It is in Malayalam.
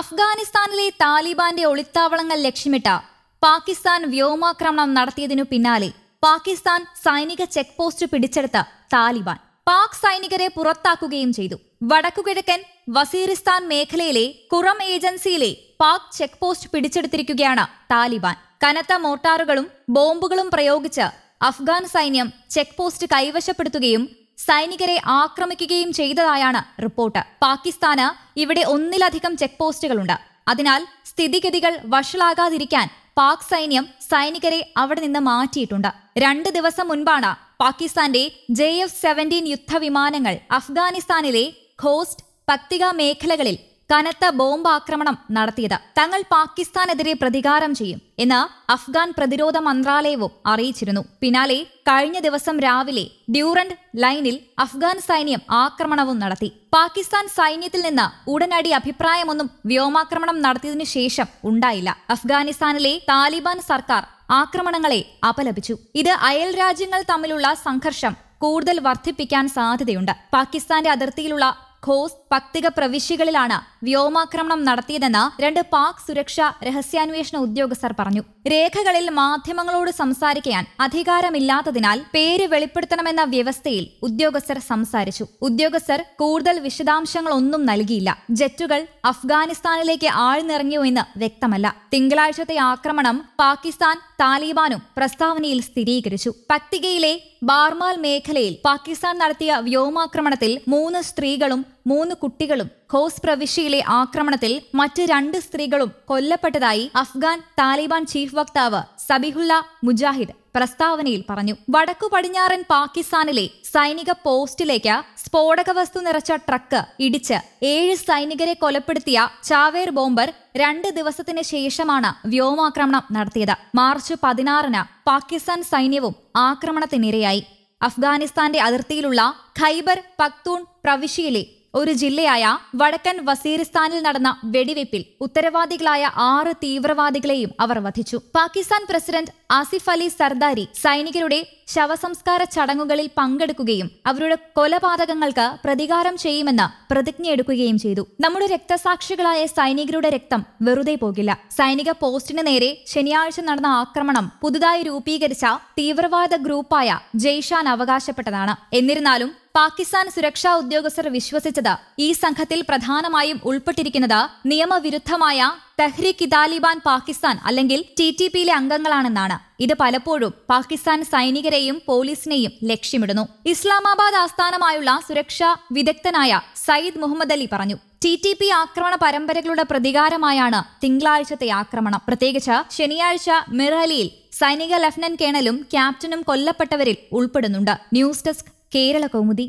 അഫ്ഗാനിസ്ഥാനിലെ താലിബാന്റെ ഒളിത്താവളങ്ങൾ ലക്ഷ്യമിട്ട പാകിസ്ഥാൻ വ്യോമാക്രമണം നടത്തിയതിനു പിന്നാലെ പാകിസ്ഥാൻ സൈനിക ചെക്ക് പോസ്റ്റ് പിടിച്ചെടുത്ത താലിബാൻ പാക് സൈനികരെ പുറത്താക്കുകയും ചെയ്തു വടക്കുകിഴക്കൻ വസീരിസ്ഥാൻ മേഖലയിലെ കുറം ഏജൻസിയിലെ പാക് ചെക്ക് പോസ്റ്റ് പിടിച്ചെടുത്തിരിക്കുകയാണ് താലിബാൻ കനത്ത മോർട്ടാറുകളും ബോംബുകളും പ്രയോഗിച്ച് അഫ്ഗാൻ സൈന്യം ചെക്ക് പോസ്റ്റ് കൈവശപ്പെടുത്തുകയും സൈനികരെ ആക്രമിക്കുകയും ചെയ്തതായാണ് റിപ്പോർട്ട് പാകിസ്ഥാന് ഇവിടെ ഒന്നിലധികം ചെക്ക് പോസ്റ്റുകളുണ്ട് അതിനാൽ സ്ഥിതിഗതികൾ വഷളാകാതിരിക്കാൻ പാക് സൈന്യം സൈനികരെ അവിടെ നിന്ന് മാറ്റിയിട്ടുണ്ട് രണ്ട് ദിവസം മുൻപാണ് പാകിസ്ഥാന്റെ ജെ എഫ് സെവൻറ്റീൻ യുദ്ധവിമാനങ്ങൾ അഫ്ഗാനിസ്ഥാനിലെ ഖോസ്റ്റ് പക്തിക മേഖലകളിൽ കനത്ത ബോംബാക്രമണം നടത്തിയത് തങ്ങൾ പാകിസ്ഥാനെതിരെ പ്രതികാരം ചെയ്യും എന്ന് അഫ്ഗാൻ പ്രതിരോധ മന്ത്രാലയവും അറിയിച്ചിരുന്നു പിന്നാലെ കഴിഞ്ഞ ദിവസം രാവിലെ ഡ്യൂറന്റ് ലൈനിൽ അഫ്ഗാൻ സൈന്യം ആക്രമണവും നടത്തി പാകിസ്ഥാൻ സൈന്യത്തിൽ നിന്ന് ഉടനടി അഭിപ്രായമൊന്നും വ്യോമാക്രമണം നടത്തിയതിനു ശേഷം ഉണ്ടായില്ല അഫ്ഗാനിസ്ഥാനിലെ താലിബാൻ സർക്കാർ ആക്രമണങ്ങളെ അപലപിച്ചു ഇത് അയൽ രാജ്യങ്ങൾ തമ്മിലുള്ള സംഘർഷം കൂടുതൽ വർദ്ധിപ്പിക്കാൻ സാധ്യതയുണ്ട് പാകിസ്ഥാന്റെ അതിർത്തിയിലുള്ള ഖോസ് പക്തിക പ്രവിശ്യകളിലാണ് വ്യോമാക്രമണം നടത്തിയതെന്ന് രണ്ട് പാക് സുരക്ഷാ രഹസ്യാന്വേഷണ ഉദ്യോഗസ്ഥർ പറഞ്ഞു രേഖകളിൽ മാധ്യമങ്ങളോട് സംസാരിക്കാൻ അധികാരമില്ലാത്തതിനാൽ പേര് വെളിപ്പെടുത്തണമെന്ന വ്യവസ്ഥയിൽ ഉദ്യോഗസ്ഥർ സംസാരിച്ചു ഉദ്യോഗസ്ഥർ കൂടുതൽ വിശദാംശങ്ങളൊന്നും നൽകിയില്ല ജെറ്റുകൾ അഫ്ഗാനിസ്ഥാനിലേക്ക് ആഴ്ന്നിറങ്ങിയോ എന്ന് വ്യക്തമല്ല തിങ്കളാഴ്ചത്തെ ആക്രമണം പാകിസ്ഥാൻ താലിബാനും പ്രസ്താവനയിൽ സ്ഥിരീകരിച്ചു പക്തികയിലെ ബാർമാൽ മേഖലയിൽ പാകിസ്ഥാൻ നടത്തിയ വ്യോമാക്രമണത്തിൽ മൂന്ന് സ്ത്രീകളും മൂന്ന് കുട്ടികളും ഖോസ് പ്രവിശ്യയിലെ ആക്രമണത്തിൽ മറ്റ് രണ്ട് സ്ത്രീകളും കൊല്ലപ്പെട്ടതായി അഫ്ഗാൻ താലിബാൻ ചീഫ് വക്താവ് സബിഹുല്ല മുജാഹിദ് പ്രസ്താവനയിൽ പറഞ്ഞു വടക്കു പടിഞ്ഞാറൻ പാകിസ്ഥാനിലെ സൈനിക പോസ്റ്റിലേക്ക് സ്ഫോടക വസ്തു നിറച്ച ട്രക്ക് ഇടിച്ച് ഏഴ് സൈനികരെ കൊലപ്പെടുത്തിയ ചാവേർ ബോംബർ രണ്ട് ദിവസത്തിന് ശേഷമാണ് വ്യോമാക്രമണം നടത്തിയത് മാർച്ച് പതിനാറിന് പാകിസ്ഥാൻ സൈന്യവും ആക്രമണത്തിനിരയായി അഫ്ഗാനിസ്ഥാന്റെ അതിർത്തിയിലുള്ള ഖൈബർ പക്തൂൺ പ്രവിശ്യയിലെ ഒരു ജില്ലയായ വടക്കൻ വസീരിസ്ഥാനിൽ നടന്ന വെടിവെപ്പിൽ ഉത്തരവാദികളായ ആറ് തീവ്രവാദികളെയും അവർ വധിച്ചു പാകിസ്ഥാൻ പ്രസിഡന്റ് ആസിഫ് അലി സർദാരി സൈനികരുടെ ശവസംസ്കാര ചടങ്ങുകളിൽ പങ്കെടുക്കുകയും അവരുടെ കൊലപാതകങ്ങൾക്ക് പ്രതികാരം ചെയ്യുമെന്ന് പ്രതിജ്ഞയെടുക്കുകയും ചെയ്തു നമ്മുടെ രക്തസാക്ഷികളായ സൈനികരുടെ രക്തം വെറുതെ പോകില്ല സൈനിക പോസ്റ്റിന് നേരെ ശനിയാഴ്ച നടന്ന ആക്രമണം പുതുതായി രൂപീകരിച്ച തീവ്രവാദ ഗ്രൂപ്പായ ജയ്ഷാൻ അവകാശപ്പെട്ടതാണ് എന്നിരുന്നാലും പാകിസ്ഥാൻ സുരക്ഷാ ഉദ്യോഗസ്ഥർ വിശ്വസിച്ചത് ഈ സംഘത്തിൽ പ്രധാനമായും ഉൾപ്പെട്ടിരിക്കുന്നത് നിയമവിരുദ്ധമായ തെഹ്രീക്ക് താലിബാൻ പാകിസ്ഥാൻ അല്ലെങ്കിൽ ടി ടി പിയിലെ അംഗങ്ങളാണെന്നാണ് ഇത് പലപ്പോഴും പാകിസ്ഥാൻ സൈനികരെയും പോലീസിനെയും ലക്ഷ്യമിടുന്നു ഇസ്ലാമാബാദ് ആസ്ഥാനമായുള്ള സുരക്ഷാ വിദഗ്ധനായ സയ്യിദ് മുഹമ്മദ് അലി പറഞ്ഞു ടി ടി പി ആക്രമണ പരമ്പരകളുടെ പ്രതികാരമായാണ് തിങ്കളാഴ്ചത്തെ ആക്രമണം പ്രത്യേകിച്ച് ശനിയാഴ്ച മിർഹലിയിൽ സൈനിക ലഫ്റ്റനന്റ് കേണലും ക്യാപ്റ്റനും കൊല്ലപ്പെട്ടവരിൽ ഉൾപ്പെടുന്നുണ്ട് ന്യൂസ് ഡെസ്ക് കേരള കൗമുദി